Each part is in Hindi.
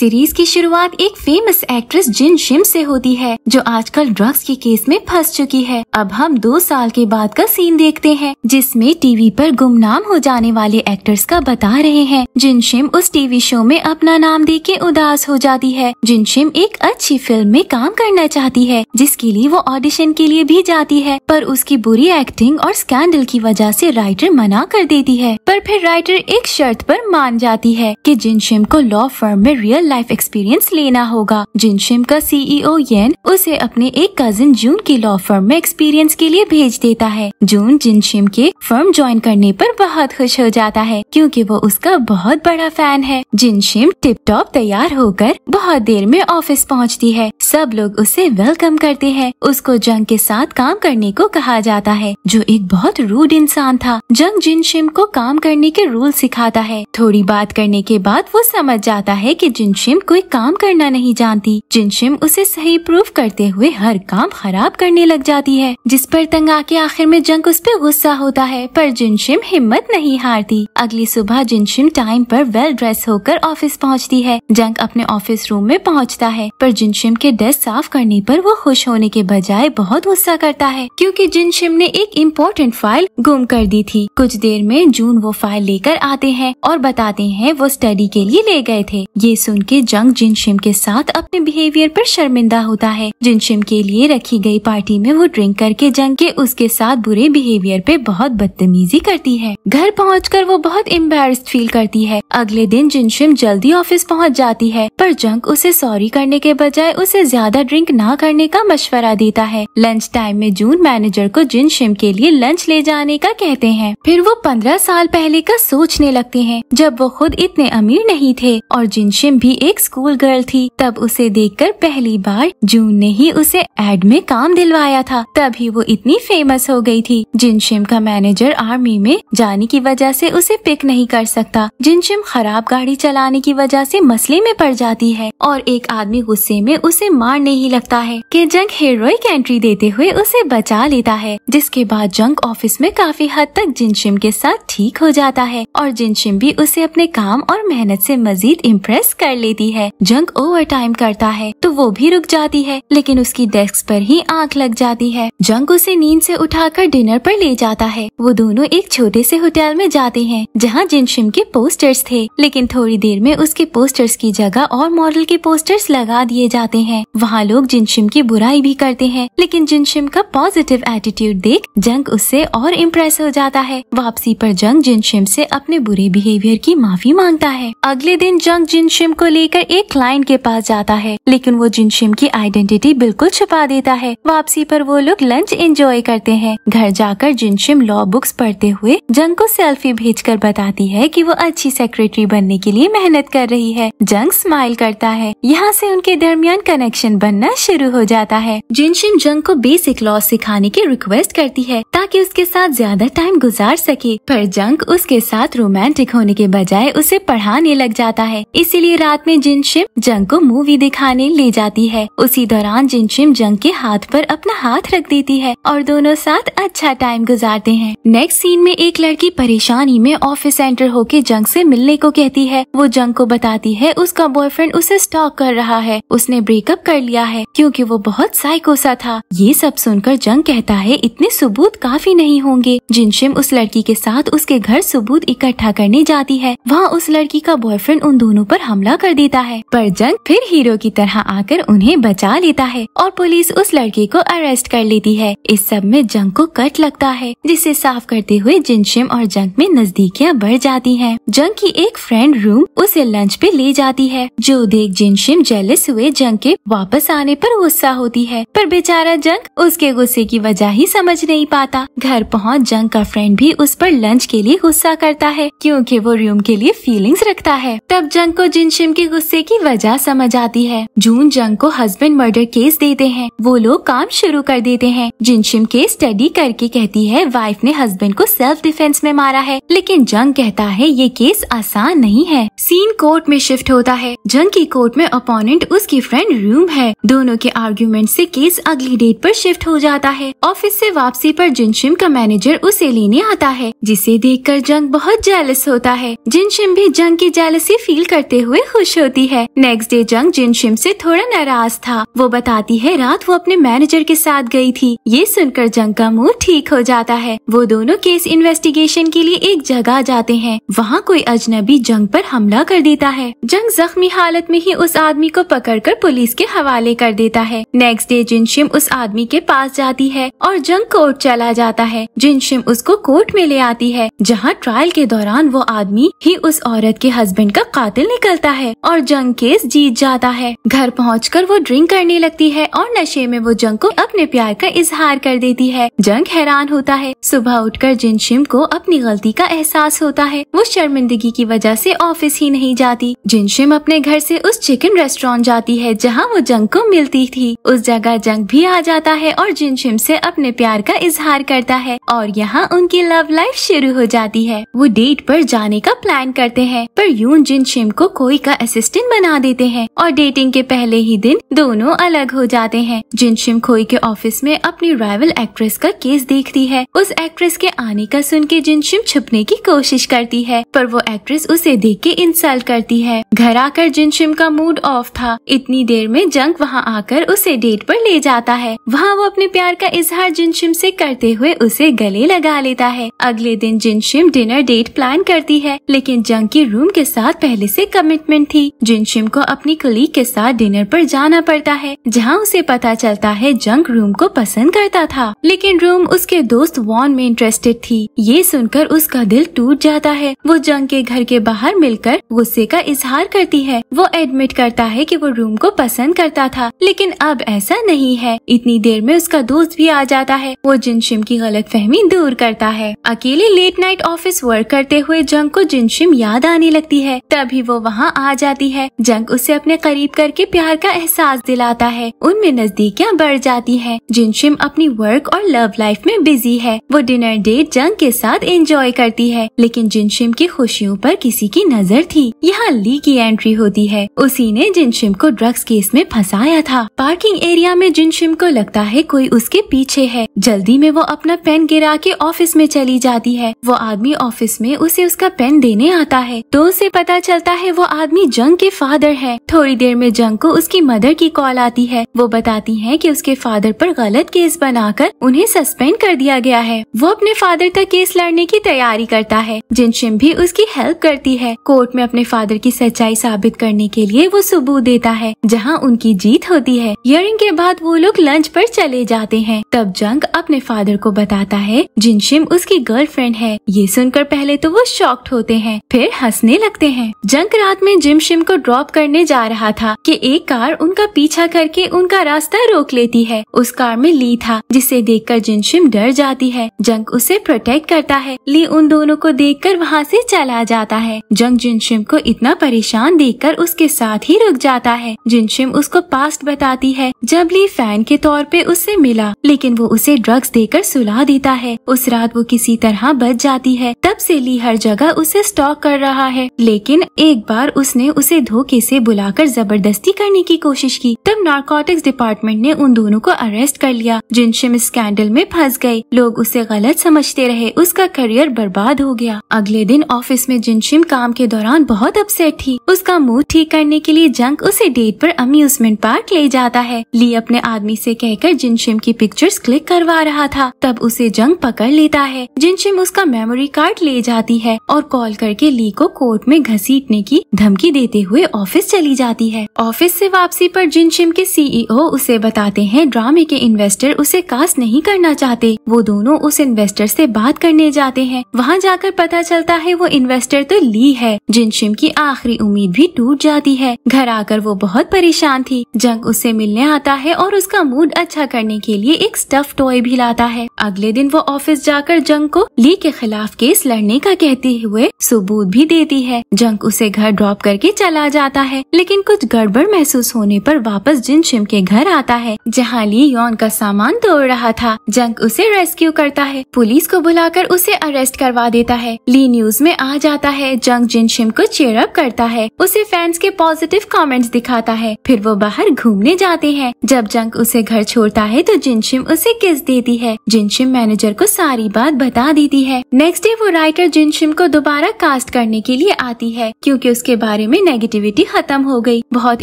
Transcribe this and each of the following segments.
सीरीज की शुरुआत एक फेमस एक्ट्रेस जिन शिम से होती है जो आजकल ड्रग्स के केस में फंस चुकी है अब हम दो साल के बाद का सीन देखते हैं जिसमें टीवी पर गुमनाम हो जाने वाले एक्टर्स का बता रहे हैं जिन शिम उस टीवी शो में अपना नाम दे के उदास हो जाती है जिन शिम एक अच्छी फिल्म में काम करना चाहती है जिसके लिए वो ऑडिशन के लिए भी जाती है पर उसकी बुरी एक्टिंग और स्कैंडल की वजह से राइटर मना कर देती है पर फिर राइटर एक शर्त पर मान जाती है कि जिन शिम को लॉ फर्म में रियल लाइफ एक्सपीरियंस लेना होगा जिनशिम का सीईओ e येन उसे अपने एक कजिन जून की लॉ फर्म में एक्सपीरियंस के लिए भेज देता है जून जिनशिम के फर्म ज्वाइन करने पर बहुत खुश हो जाता है क्योंकि वो उसका बहुत बड़ा फैन है जिनशिम टिप टॉप तैयार होकर बहुत देर में ऑफिस पहुँचती है सब लोग उसे वेलकम करते हैं उसको जंग के साथ काम करने को कहा जाता है जो एक बहुत रूड इंसान था जंग जिनशिम को काम करने के रूल सिखाता है थोड़ी बात करने के बाद वो समझ जाता है की जिन जिनशिम कोई काम करना नहीं जानती जिनशिम उसे सही प्रूफ करते हुए हर काम खराब करने लग जाती है जिस पर तंगा के आखिर में जंग उस पर गुस्सा होता है पर जिनशिम हिम्मत नहीं हारती अगली सुबह जिनशिम टाइम पर वेल ड्रेस होकर ऑफिस पहुंचती है जंग अपने ऑफिस रूम में पहुंचता है पर जिनशिम के डेस्क साफ करने पर वो खुश होने के बजाय बहुत गुस्सा करता है क्योंकि जिनशिम ने एक इम्पोर्टेंट फाइल गुम कर दी थी कुछ देर में जून वो फाइल लेकर आते हैं और बताते हैं वो स्टडी के लिए ले गए थे ये सुन के जंग जिनशिम के साथ अपने बिहेवियर पर शर्मिंदा होता है जिनशिम के लिए रखी गई पार्टी में वो ड्रिंक करके जंग के उसके साथ बुरे बिहेवियर पे बहुत बदतमीजी करती है घर पहुँच वो बहुत एम्बेस्ड फील करती है अगले दिन जिनशिम जल्दी ऑफिस पहुँच जाती है पर जंग उसे सॉरी करने के बजाय उसे ज्यादा ड्रिंक न करने का मशवरा देता है लंच टाइम में जून मैनेजर को जिनशिम के लिए लंच ले जाने का कहते हैं फिर वो पंद्रह साल पहले का सोचने लगते हैं जब वो खुद इतने अमीर नहीं थे और जिनशिम भी एक स्कूल गर्ल थी तब उसे देखकर पहली बार जून ने ही उसे एड में काम दिलवाया था तभी वो इतनी फेमस हो गई थी जिनशिम का मैनेजर आर्मी में जाने की वजह से उसे पिक नहीं कर सकता जिनशिम खराब गाड़ी चलाने की वजह से मसले में पड़ जाती है और एक आदमी गुस्से में उसे मार नहीं लगता है के जंग हेरोइक एंट्री देते हुए उसे बचा लेता है जिसके बाद जंग ऑफिस में काफी हद तक जिनशिम के साथ ठीक हो जाता है और जिनशिम भी उसे अपने काम और मेहनत से मजीद इम्प्रेस कर लेती है जंक ओवर टाइम करता है तो वो भी रुक जाती है लेकिन उसकी डेस्क पर ही आंख लग जाती है जंक उसे नींद से उठाकर डिनर पर ले जाता है वो दोनों एक छोटे से होटल में जाते हैं जहाँ जिनशिम के पोस्टर्स थे लेकिन थोड़ी देर में उसके पोस्टर्स की जगह और मॉडल के पोस्टर्स लगा दिए जाते हैं वहाँ लोग जिनशिम की बुराई भी करते हैं लेकिन जिनशिम का पॉजिटिव एटीट्यूड देख जंग उससे और इम्प्रेस हो जाता है वापसी पर जंग जिनशिम से अपने बुरे बिहेवियर की माफी मांगता है अगले दिन जंग जिनशिम को लेकर एक क्लाइंट के पास जाता है लेकिन वो जिनशिम की आइडेंटिटी बिल्कुल छुपा देता है वापसी पर वो लोग लंच एंजॉय करते हैं घर जाकर जिनशिम लॉ बुक्स पढ़ते हुए जंग को सेल्फी भेजकर बताती है कि वो अच्छी सेक्रेटरी बनने के लिए मेहनत कर रही है जंग स्माइल करता है यहाँ ऐसी उनके दरमियान कनेक्शन बनना शुरू हो जाता है जिनशिम जंग को बेसिक लॉ सिखाने की रिक्वेस्ट करती है ताकि उसके साथ ज्यादा टाइम गुजार सके पर जंग उसके साथ रोमांटिक होने के बजाय उसे पढ़ाने लग जाता है इसीलिए रात साथ में जिनशिम जंग को मूवी दिखाने ले जाती है उसी दौरान जिनशिम जंग के हाथ पर अपना हाथ रख देती है और दोनों साथ अच्छा टाइम गुजारते हैं नेक्स्ट सीन में एक लड़की परेशानी में ऑफिस सेंटर होके जंग से मिलने को कहती है वो जंग को बताती है उसका बॉयफ्रेंड उसे स्टॉक कर रहा है उसने ब्रेकअप कर लिया है क्योंकि वो बहुत साइको सा था ये सब सुनकर जंग कहता है इतने सबूत काफी नहीं होंगे जिनशिम उस लड़की के साथ उसके घर सबूत इकट्ठा करने जाती है वहाँ उस लड़की का बॉयफ्रेंड उन दोनों पर हमला कर कर देता है पर जंग फिर हीरो की तरह आकर उन्हें बचा लेता है और पुलिस उस लड़की को अरेस्ट कर लेती है इस सब में जंग को कट लगता है जिसे साफ करते हुए जिनशिम और जंग में नजदीकियाँ बढ़ जाती है जंग की एक फ्रेंड रूम उसे लंच पे ले जाती है जो देख जिनशिम जेलिस हुए जंग के वापस आने पर गुस्सा होती है पर बेचारा जंग उसके गुस्से की वजह ही समझ नहीं पाता घर पहुंच जंग का फ्रेंड भी उस पर लंच के लिए गुस्सा करता है क्योंकि वो रूम के लिए फीलिंग्स रखता है तब जंग को जिनशिम के गुस्से की वजह समझ आती है जून जंग को हस्बैंड मर्डर केस देते हैं वो लोग काम शुरू कर देते हैं जिनशिम के स्टडी करके कहती है वाइफ ने हस्बैंड को सेल्फ डिफेंस में मारा है लेकिन जंग कहता है ये केस आसान नहीं है सीन कोर्ट में शिफ्ट होता है जंग की कोर्ट में अपोनेंट उसकी फ्रेंड रूम है दोनों के आर्ग्यूमेंट ऐसी केस अगली डेट आरोप शिफ्ट हो जाता है ऑफिस ऐसी वापसी आरोप जिनशिम का मैनेजर उसे लेने आता है जिसे देख जंग बहुत जेलस होता है जिनशिम भी जंग की जेलसी फील करते हुए खुश खुश होती है नेक्स्ट डे जंग जिन शिम से थोड़ा नाराज था वो बताती है रात वो अपने मैनेजर के साथ गई थी ये सुनकर जंग का मूड ठीक हो जाता है वो दोनों केस इन्वेस्टिगेशन के लिए एक जगह जाते हैं वहाँ कोई अजनबी जंग पर हमला कर देता है जंग जख्मी हालत में ही उस आदमी को कर पुलिस के हवाले कर देता है नेक्स्ट डे जिनशिम उस आदमी के पास जाती है और जंग कोर्ट चला जाता है जिनशिम उसको कोर्ट में ले आती है जहाँ ट्रायल के दौरान वो आदमी ही उस औरत के हस्बैंड का कातिल निकलता है और जंग केस जीत जाता है घर पहुंचकर वो ड्रिंक करने लगती है और नशे में वो जंग को अपने प्यार का इजहार कर देती है जंग हैरान होता है सुबह उठकर जिनशिम को अपनी गलती का एहसास होता है वो शर्मिंदगी की वजह से ऑफिस ही नहीं जाती जिनशिम अपने घर से उस चिकन रेस्टोरेंट जाती है जहाँ वो जंग को मिलती थी उस जगह जंग भी आ जाता है और जिनशिम से अपने प्यार का इजहार करता है और यहाँ उनकी लव लाइफ शुरू हो जाती है वो डेट पर जाने का प्लान करते हैं पर यून जिनशिम को कोई का असिस्टेंट बना देते हैं और डेटिंग के पहले ही दिन दोनों अलग हो जाते हैं जिन शिमखोई के ऑफिस में अपनी राइवल एक्ट्रेस का केस देखती है उस एक्ट्रेस के आने का सुन के जिनशिम छुपने की कोशिश करती है पर वो एक्ट्रेस उसे देख के इंसल्ट करती है घर आकर जिनशिम का मूड ऑफ था इतनी देर में जंक वहाँ आकर उसे डेट पर ले जाता है वहाँ वो अपने प्यार का इजहार जिनशिम से करते हुए उसे गले लगा लेता है अगले दिन जिनशिम डिनर डेट प्लान करती है लेकिन जंग की रूम के साथ पहले से कमिटमेंट थी ही जिनशिम को अपनी कलीग के साथ डिनर पर जाना पड़ता है जहाँ उसे पता चलता है जंक रूम को पसंद करता था लेकिन रूम उसके दोस्त वॉन में इंटरेस्टेड थी ये सुनकर उसका दिल टूट जाता है वो जंग के घर के बाहर मिलकर गुस्से का इजहार करती है वो एडमिट करता है की वो रूम को पसंद करता था लेकिन अब ऐसा नहीं है इतनी देर में उसका दोस्त भी आ जाता है वो जिनशिम की गलत फहमी दूर करता है अकेले लेट नाइट ऑफिस वर्क करते हुए जंग को जिनशिम याद आने लगती है तभी वो वहाँ आ जाती है जंग उसे अपने करीब करके प्यार का एहसास दिलाता है उनमें नजदीकियाँ बढ़ जाती है जिनशिम अपनी वर्क और लव लाइफ में बिजी है वो डिनर डेट जंग के साथ एंजॉय करती है लेकिन जिनशिम की खुशियों पर किसी की नजर थी यहाँ ली की एंट्री होती है उसी ने जिनशिम को ड्रग्स केस में फंसाया था पार्किंग एरिया में जिनशिम को लगता है कोई उसके पीछे है जल्दी में वो अपना पेन गिरा के ऑफिस में चली जाती है वो आदमी ऑफिस में उसे उसका पेन देने आता है तो उसे पता चलता है वो आदमी जंग के फादर है थोड़ी देर में जंग को उसकी मदर की कॉल आती है वो बताती है कि उसके फादर पर गलत केस बनाकर उन्हें सस्पेंड कर दिया गया है वो अपने फादर का केस लड़ने की तैयारी करता है जिनशिम भी उसकी हेल्प करती है कोर्ट में अपने फादर की सच्चाई साबित करने के लिए वो सबूत देता है जहाँ उनकी जीत होती है हियरिंग के बाद वो लोग लंच पर चले जाते हैं तब जंग अपने फादर को बताता है जिनशिम उसकी गर्लफ्रेंड है ये सुनकर पहले तो वो शॉक्ड होते हैं फिर हंसने लगते हैं जंग रात में जिम शिमशिम को ड्रॉप करने जा रहा था कि एक कार उनका पीछा करके उनका रास्ता रोक लेती है उस कार में ली था जिसे देखकर जिनशिम डर जाती है जंग उसे प्रोटेक्ट करता है ली उन दोनों को देखकर वहाँ ऐसी चला जाता है जंग जिनशिम को इतना परेशान देख उसके साथ ही रुक जाता है जिनशिम उसको पास्ट बताती है जब ली फैन के तौर पर उससे मिला लेकिन वो उसे ड्रग्स देकर सुला देता है उस रात वो किसी तरह बच जाती है तब से ली हर जगह उसे स्टॉक कर रहा है लेकिन एक बार उसने ने उसे धोखे से बुलाकर जबरदस्ती करने की कोशिश की तब नार्कोटिक्स डिपार्टमेंट ने उन दोनों को अरेस्ट कर लिया जिनशिम स्कैंडल में फंस गए लोग उसे गलत समझते रहे उसका करियर बर्बाद हो गया अगले दिन ऑफिस में जिनशिम काम के दौरान बहुत अपसेट थी उसका मूड ठीक करने के लिए जंक उसे डेट पर अम्यूजमेंट पार्क ले जाता है ली अपने आदमी से कहकर जिनशिम की पिक्चर्स क्लिक करवा रहा था तब उसे जंग पकड़ लेता है जिनशिम उसका मेमोरी कार्ड ले जाती है और कॉल करके ली को कोर्ट में घसीटने की धमकी दे देते हुए ऑफिस चली जाती है ऑफिस से वापसी पर जिनशिम के सीईओ e उसे बताते हैं ड्रामे के इन्वेस्टर उसे कास्ट नहीं करना चाहते वो दोनों उस इन्वेस्टर से बात करने जाते हैं वहाँ जाकर पता चलता है वो इन्वेस्टर तो ली है जिनशिम की आखिरी उम्मीद भी टूट जाती है घर आकर वो बहुत परेशान थी जंग उससे मिलने आता है और उसका मूड अच्छा करने के लिए एक स्टफ टॉय भी लाता है अगले दिन वो ऑफिस जाकर जंग को ली के खिलाफ केस लड़ने का कहते हुए सबूत भी देती है जंग उसे घर ड्रॉप करके लेके चला जाता है लेकिन कुछ गड़बड़ महसूस होने पर वापस जिन शिम के घर आता है जहाँ ली यौन का सामान तोड़ रहा था जंग उसे रेस्क्यू करता है पुलिस को बुलाकर उसे अरेस्ट करवा देता है ली न्यूज में आ जाता है जंग जिन शिम को चेयरअप करता है उसे फैंस के पॉजिटिव कॉमेंट दिखाता है फिर वो बाहर घूमने जाते हैं जब जंग उसे घर छोड़ता है तो जिनशिम उसे किस देती है जिनशिम मैनेजर को सारी बात बता देती है नेक्स्ट डे वो राइटर जिनशिम को दोबारा कास्ट करने के लिए आती है क्योंकि उसके बारे में में नेगेटिविटी खत्म हो गई। बहुत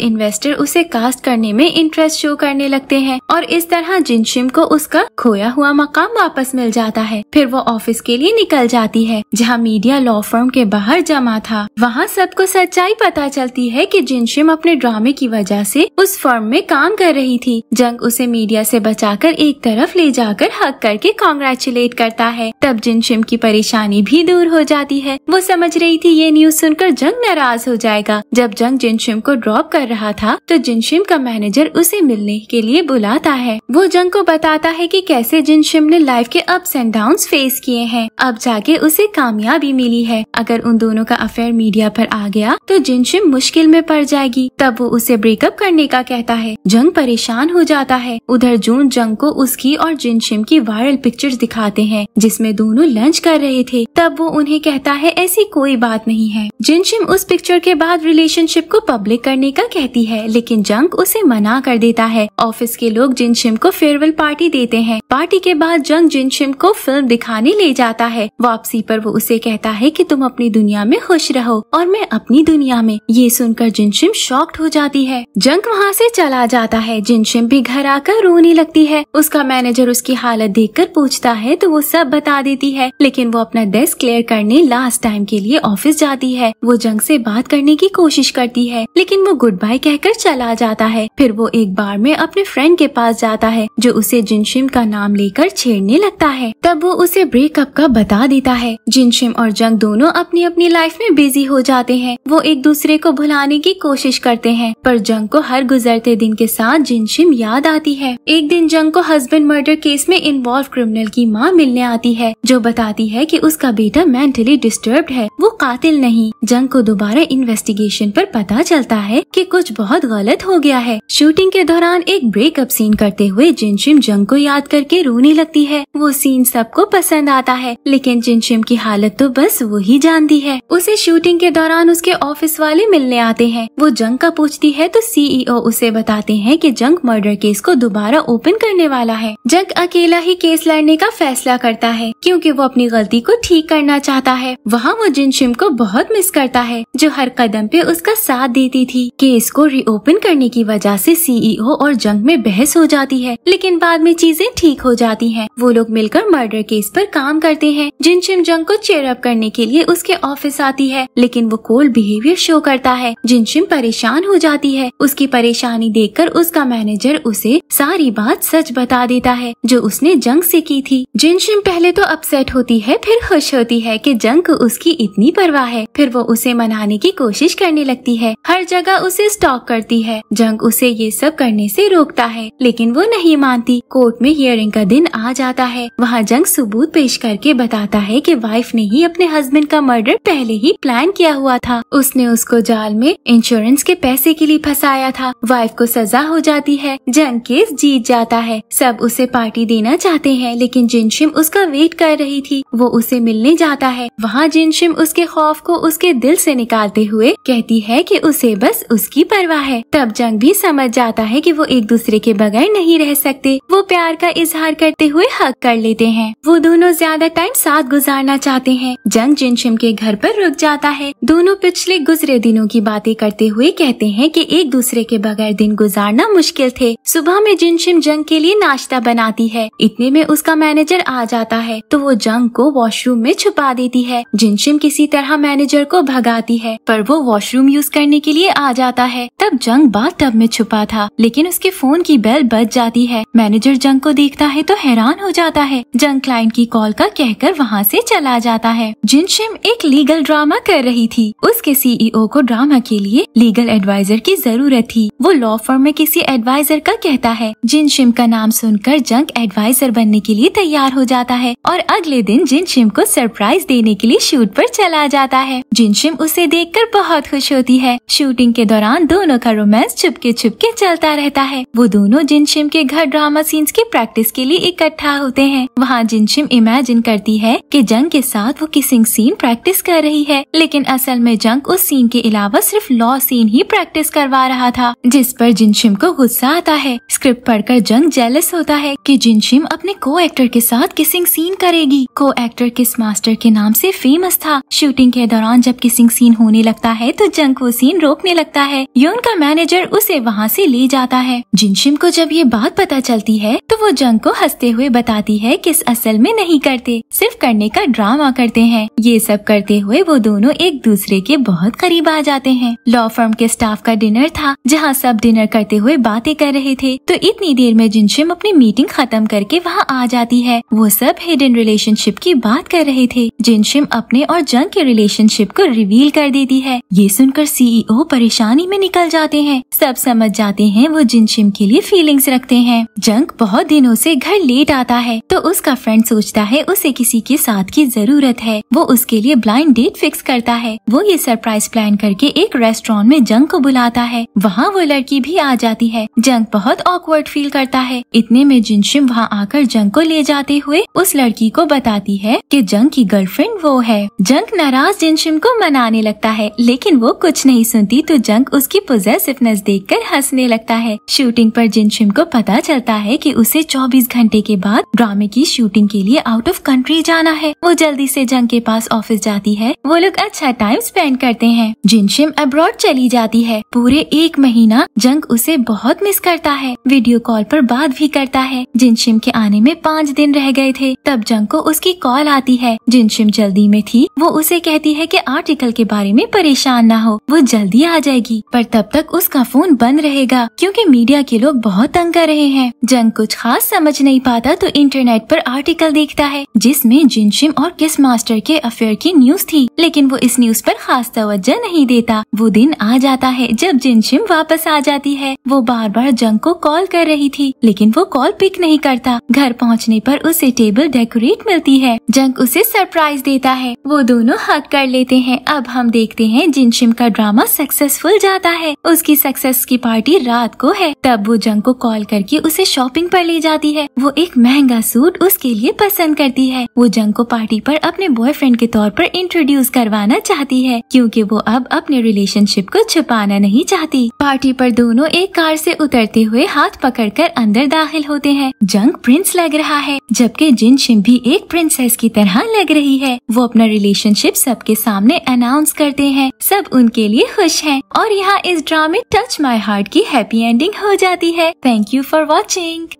इन्वेस्टर उसे कास्ट करने में इंटरेस्ट शो करने लगते हैं और इस तरह जिनशिम को उसका खोया हुआ मकाम वापस मिल जाता है फिर वो ऑफिस के लिए निकल जाती है जहाँ मीडिया लॉ फर्म के बाहर जमा था वहाँ सबको सच्चाई पता चलती है की जिनशिम अपने ड्रामे की वजह ऐसी उस फर्म में काम कर रही थी जंग उसे मीडिया बचा कर एक तरफ ले जाकर हक करके कॉन्ग्रेचुलेट करता है तब जिनशिम की परेशानी भी दूर हो जाती है वो समझ रही थी ये न्यूज सुनकर जंग नाराज हो जाएगा जाएगा जब जंग जिनशिम को ड्रॉप कर रहा था तो जिनशिम का मैनेजर उसे मिलने के लिए बुलाता है वो जंग को बताता है कि कैसे जिनशिम ने लाइफ के अप्स एंड डाउन फेस किए हैं अब जाके उसे कामयाबी मिली है अगर उन दोनों का अफेयर मीडिया पर आ गया तो जिनशिम मुश्किल में पड़ जाएगी तब वो उसे ब्रेकअप करने का कहता है जंग परेशान हो जाता है उधर जून जंग को उसकी और जिनशिम की वायरल पिक्चर दिखाते हैं जिसमे दोनों लंच कर रहे थे तब वो उन्हें कहता है ऐसी कोई बात नहीं है जिनशिम उस पिक्चर के बाद बाद रिलेशनशिप को पब्लिक करने का कहती है लेकिन जंग उसे मना कर देता है ऑफिस के लोग जिन शिम को फेयरवेल पार्टी देते हैं पार्टी के बाद जंग जिनशिम को फिल्म दिखाने ले जाता है वापसी पर वो उसे कहता है कि तुम अपनी दुनिया में खुश रहो और मैं अपनी दुनिया में ये सुनकर जिनशिम शॉक्ड हो जाती है जंग वहाँ से चला जाता है जिनशिम भी घर आकर रोने लगती है उसका मैनेजर उसकी हालत कर पूछता है तो वो सब बता देती है लेकिन वो अपना डेस्क क्लियर करने लास्ट टाइम के लिए ऑफिस जाती है वो जंग से बात करने की कोशिश करती है लेकिन वो गुड बाय कहकर चला जाता है फिर वो एक बार में अपने फ्रेंड के पास जाता है जो उसे जिनशिम का नाम नाम लेकर छेड़ने लगता है तब वो उसे ब्रेकअप का बता देता है जिनशिम और जंग दोनों अपनी अपनी लाइफ में बिजी हो जाते हैं वो एक दूसरे को भुलाने की कोशिश करते हैं पर जंग को हर गुजरते दिन के साथ जिनशिम याद आती है एक दिन जंग को हस्बैंड मर्डर केस में इन्वॉल्व क्रिमिनल की माँ मिलने आती है जो बताती है की उसका बेटा मेंटली डिस्टर्ब है वो कातिल नहीं जंग को दोबारा इन्वेस्टिगेशन आरोप पता चलता है की कुछ बहुत गलत हो गया है शूटिंग के दौरान एक ब्रेकअप सीन करते हुए जिनशिम जंग को याद करके करके रोने लगती है वो सीन सबको पसंद आता है लेकिन जिनशिम की हालत तो बस वो ही जानती है उसे शूटिंग के दौरान उसके ऑफिस वाले मिलने आते हैं वो जंग का पूछती है तो सीईओ e उसे बताते हैं कि जंग मर्डर केस को दोबारा ओपन करने वाला है जंग अकेला ही केस लड़ने का फैसला करता है क्यूँकी वो अपनी गलती को ठीक करना चाहता है वहाँ वो जिनशिम को बहुत मिस करता है जो हर कदम पे उसका साथ देती थी केस को रीओपन करने की वजह ऐसी सीईओ e और जंग में बहस हो जाती है लेकिन बाद में चीजें ठीक एक हो जाती हैं। वो लोग मिलकर मर्डर केस पर काम करते हैं जिन जंग को चेयर अप करने के लिए उसके ऑफिस आती है लेकिन वो कोल्ड बिहेवियर शो करता है जिनशिम परेशान हो जाती है उसकी परेशानी कर उसका मैनेजर उसे सारी बात सच बता देता है जो उसने जंग से की थी जिनशिम पहले तो अपसेट होती है फिर खुश होती है की जंग को उसकी इतनी परवाह है फिर वो उसे मनाने की कोशिश करने लगती है हर जगह उसे स्टॉक करती है जंग उसे ये सब करने से रोकता है लेकिन वो नहीं मानती कोर्ट में हियरिंग का दिन आ जाता है वहाँ जंग सबूत पेश करके बताता है कि वाइफ ने ही अपने हस्बैंड का मर्डर पहले ही प्लान किया हुआ था उसने उसको जाल में इंश्योरेंस के पैसे के लिए फंसाया था वाइफ को सजा हो जाती है जंग केस जीत जाता है सब उसे पार्टी देना चाहते है लेकिन जिनशिम उसका वेट कर रही थी वो उसे मिलने जाता है वहाँ जिनशिम उसके खौफ को उसके दिल से निकालते हुए कहती है कि उसे बस उसकी परवाह है तब जंग भी समझ जाता है कि वो एक दूसरे के बगैर नहीं रह सकते वो प्यार का इजहार इजहार करते हुए हक कर लेते हैं वो दोनों ज्यादा टाइम साथ गुजारना चाहते हैं जंग जिनशिम के घर पर रुक जाता है दोनों पिछले गुजरे दिनों की बातें करते हुए कहते हैं कि एक दूसरे के बगैर दिन गुजारना मुश्किल थे सुबह में जिनशिम जंग के लिए नाश्ता बनाती है इतने में उसका मैनेजर आ जाता है तो वो जंग को वॉशरूम में छुपा देती है जिनशिम किसी तरह मैनेजर को भगाती है पर वो वॉशरूम यूज करने के लिए आ जाता है तब जंग बाथ में छुपा था लेकिन उसके फोन की बेल बज जाती है मैनेजर जंग को देखता है तो हैरान हो जाता है जंग क्लाइंट की कॉल का कहकर वहाँ से चला जाता है जिनशिम एक लीगल ड्रामा कर रही थी उसके सीईओ e को ड्रामा के लिए लीगल एडवाइजर की जरूरत थी वो लॉ फॉर्म में किसी एडवाइजर का कहता है जिनशिम का नाम सुनकर जंग एडवाइजर बनने के लिए तैयार हो जाता है और अगले दिन जिनशिम को सरप्राइज देने के लिए शूट पर चला जाता है जिनशिम उसे कर बहुत खुश होती है शूटिंग के दौरान दोनों का रोमांस छुपके छुपके चलता रहता है वो दोनों जिनशिम के घर ड्रामा सीन्स की प्रैक्टिस के लिए इकट्ठा होते हैं वहाँ जिनशिम इमेजिन करती है कि जंग के साथ वो किसिंग सीन प्रैक्टिस कर रही है लेकिन असल में जंग उस सीन के अलावा सिर्फ लॉ सीन ही प्रैक्टिस करवा रहा था जिस पर जिनशिम को गुस्सा आता है स्क्रिप्ट पढ़कर जंग जेलस होता है कि जिनशिम अपने को एक्टर के साथ किसिंग सीन करेगी को एक्टर किस मास्टर के नाम से फेमस था शूटिंग के दौरान जब किसिंग सीन होने लगता है तो जंग वो सीन रोकने लगता है यून का मैनेजर उसे वहाँ से ले जाता है जिनशिम को जब ये बात पता चलती है तो वो जंग को हंसते हुए बताती है किस असल में नहीं करते सिर्फ करने का ड्रामा करते हैं ये सब करते हुए वो दोनों एक दूसरे के बहुत करीब आ जाते हैं लॉ फर्म के स्टाफ का डिनर था जहाँ सब डिनर करते हुए बातें कर रहे थे तो इतनी देर में जिनशिम अपनी मीटिंग खत्म करके वहाँ आ जाती है वो सब हिडन रिलेशनशिप की बात कर रहे थे जिनशिम अपने और जंग के रिलेशनशिप को रिवील कर देती है ये सुनकर सीईओ e परेशानी में निकल जाते हैं सब समझ जाते हैं वो जिनशिम के लिए फीलिंग्स रखते हैं जंग बहुत दिनों से घर लेट आता है तो उसका फ्रेंड सोचता है उसे किसी के साथ की जरूरत है वो उसके लिए ब्लाइंड डेट फिक्स करता है वो ये सरप्राइज प्लान करके एक रेस्टोरेंट में जंग को बुलाता है वहाँ वो लड़की भी आ जाती है जंग बहुत ऑकवर्ड फील करता है इतने में जिनशिम वहाँ आकर जंग को ले जाते हुए उस लड़की को बताती है की जंग की गर्ल गर्लफ्रेंड वो है जंक नाराज जिनशिम को मनाने लगता है लेकिन वो कुछ नहीं सुनती तो जंक उसकी पोजेसिवनेस देखकर हंसने लगता है शूटिंग पर जिनशिम को पता चलता है कि उसे 24 घंटे के बाद ड्रामे की शूटिंग के लिए आउट ऑफ कंट्री जाना है वो जल्दी ऐसी जंग के पास ऑफिस जाती है वो लोग अच्छा टाइम स्पेंड करते हैं जिनशिम अब्रॉड चली जाती है पूरे एक महीना जंग उसे बहुत मिस करता है वीडियो कॉल पर बात भी करता है जिनशिम के आने में पाँच दिन रह गए थे तब जंग को उसकी कॉल आती है जिनशिम रेशम जल्दी में थी वो उसे कहती है कि आर्टिकल के बारे में परेशान ना हो वो जल्दी आ जाएगी पर तब तक उसका फोन बंद रहेगा क्योंकि मीडिया के लोग बहुत तंग कर रहे हैं जंग कुछ खास समझ नहीं पाता तो इंटरनेट पर आर्टिकल देखता है जिसमे जिनशिम और किस मास्टर के अफेयर की न्यूज थी लेकिन वो इस न्यूज आरोप खास तवज्जो नहीं देता वो दिन आ जाता है जब जिनशिम वापस आ जाती है वो बार बार जंग को कॉल कर रही थी लेकिन वो कॉल पिक नहीं करता घर पहुँचने आरोप उसे टेबल डेकोरेट मिलती है जंग उसे सरप्राइज प्राइज देता है वो दोनों हक कर लेते हैं अब हम देखते हैं जिनशिम का ड्रामा सक्सेसफुल जाता है उसकी सक्सेस की पार्टी रात को है तब वो जंग को कॉल करके उसे शॉपिंग पर ले जाती है वो एक महंगा सूट उसके लिए पसंद करती है वो जंग को पार्टी पर अपने बॉयफ्रेंड के तौर पर इंट्रोड्यूस करवाना चाहती है क्योंकि वो अब अपने रिलेशनशिप को छुपाना नहीं चाहती पार्टी पर दोनों एक कार से उतरते हुए हाथ पकड़कर अंदर दाखिल होते हैं जंग प्रिंस लग रहा है जबकि जिनशिम भी एक प्रिंसेस की तरह लग रही है वो अपना रिलेशनशिप सबके सामने अनाउंस करते हैं सब उनके लिए खुश हैं और यहाँ इस ड्रामे टच माई हार्ट की हैप्पी एंडिंग हो जाती है थैंक यू फॉर वॉचिंग